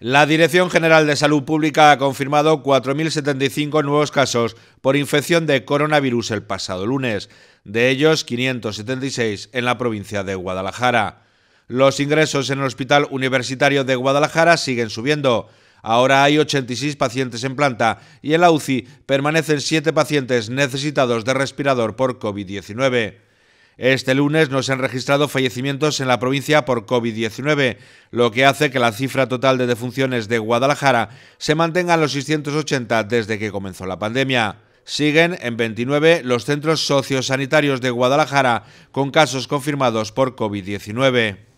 La Dirección General de Salud Pública ha confirmado 4.075 nuevos casos por infección de coronavirus el pasado lunes, de ellos 576 en la provincia de Guadalajara. Los ingresos en el Hospital Universitario de Guadalajara siguen subiendo. Ahora hay 86 pacientes en planta y en la UCI permanecen 7 pacientes necesitados de respirador por COVID-19. Este lunes no se han registrado fallecimientos en la provincia por COVID-19, lo que hace que la cifra total de defunciones de Guadalajara se mantenga en los 680 desde que comenzó la pandemia. Siguen en 29 los centros sociosanitarios de Guadalajara con casos confirmados por COVID-19.